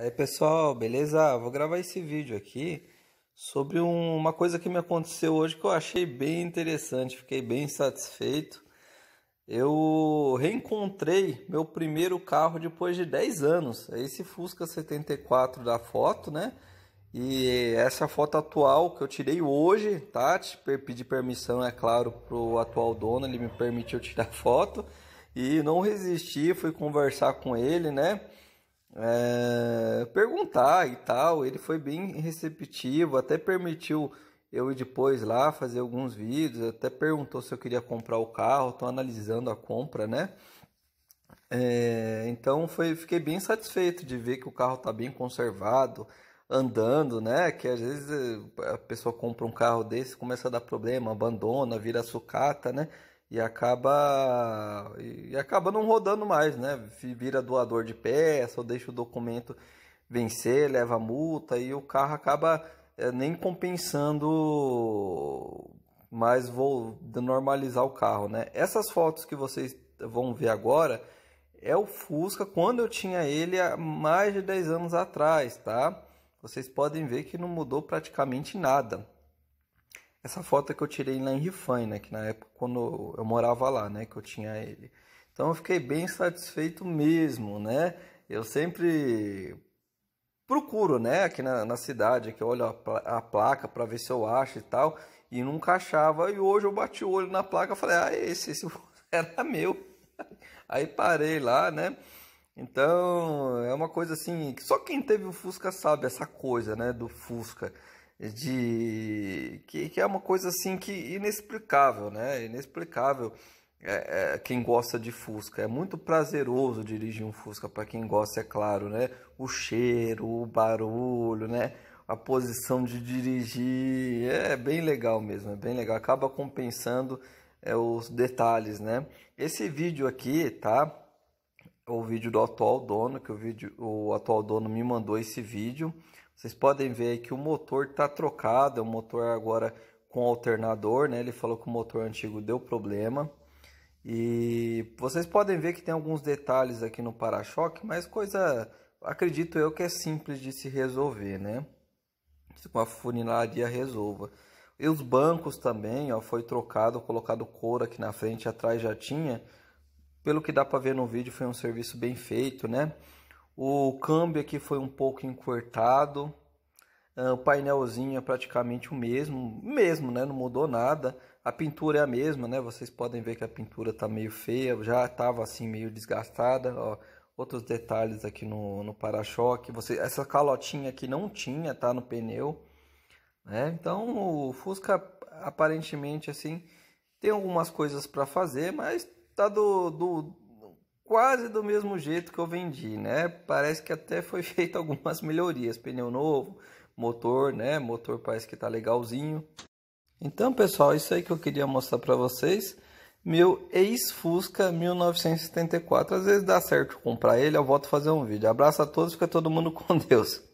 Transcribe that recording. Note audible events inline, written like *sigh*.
Aí pessoal, beleza? Vou gravar esse vídeo aqui sobre um, uma coisa que me aconteceu hoje que eu achei bem interessante, fiquei bem satisfeito. Eu reencontrei meu primeiro carro depois de 10 anos, é esse Fusca 74 da foto, né? E essa foto atual que eu tirei hoje, tá? Pedi permissão, é claro, pro atual dono, ele me permitiu tirar *laughs* foto e não resisti, fui conversar com ele, né? é, perguntar e tal. Ele foi bem receptivo, até permitiu eu ir depois lá fazer alguns vídeos, até perguntou se eu queria comprar o carro, estou analisando a compra, né? É, então foi, fiquei bem satisfeito de ver que o carro está bem conservado, andando, né? Que às vezes eh, a pessoa compra um carro desse, começa a dar problema, abandona, vira sucata, né? e acaba e acaba não rodando mais, né? Vira doador de peça, ou deixa o documento vencer, leva multa e o carro acaba é, nem compensando mais vou normalizar o carro, né? Essas fotos que vocês vão ver agora é o Fusca quando eu tinha ele há mais de 10 anos atrás, tá? Vocês podem ver que não mudou praticamente nada. Essa foto é que eu tirei lá em Rifaina, né, que na época quando eu morava lá, né, que eu tinha ele. Então eu fiquei bem satisfeito mesmo, né? Eu sempre procuro, né, aqui na, na cidade, que eu olho a, a placa para ver se eu acho e tal, e nunca achava. E hoje eu bati o olho na placa e falei, ah, esse, esse *laughs* era meu. *laughs* Aí parei lá, né? Então é uma coisa assim, que só quem teve o Fusca sabe essa coisa, né, do Fusca de que, que é uma coisa assim que inexplicável, né? Inexplicável. É, é, quem gosta de Fusca. É muito prazeroso dirigir um Fusca para quem gosta, é claro, né? O cheiro, o barulho, né? A posição de dirigir é bem legal mesmo, é bem legal. Acaba compensando é, os detalhes, né? Esse vídeo aqui, tá? o vídeo do atual dono, que o, vídeo, o atual dono me mandou esse vídeo. Vocês podem ver aí que o motor está trocado, é um motor agora com alternador, né? Ele falou que o motor antigo deu problema. E vocês podem ver que tem alguns detalhes aqui no para-choque, mas coisa, acredito eu, que é simples de se resolver, né? Com a funilaria resolva. E os bancos também, ó, foi trocado, colocado couro aqui na frente, atrás já tinha pelo que dá para ver no vídeo, foi um serviço bem feito, né? O câmbio aqui foi um pouco encurtado, ah, o painelzinho é praticamente o mesmo, mesmo, né? Não mudou nada. A pintura é a mesma, né? Vocês podem ver que a pintura tá meio feia, já estava assim meio desgastada, ó. Outros detalhes aqui no, no para-choque. você Essa calotinha aqui não tinha, tá? No pneu. Né? Então o Fusca aparentemente assim tem algumas coisas para fazer, mas tá do, do quase do mesmo jeito que eu vendi, né? Parece que até foi *laughs* feito algumas melhorias, pneu novo, motor, né? Motor parece que tá legalzinho. Então, pessoal, isso aí que eu queria mostrar para vocês. Meu ex-Fusca 1974. Às vezes dá certo comprar ele, eu volto a fazer um vídeo. Abraço a todos, fica todo mundo com *laughs* Deus.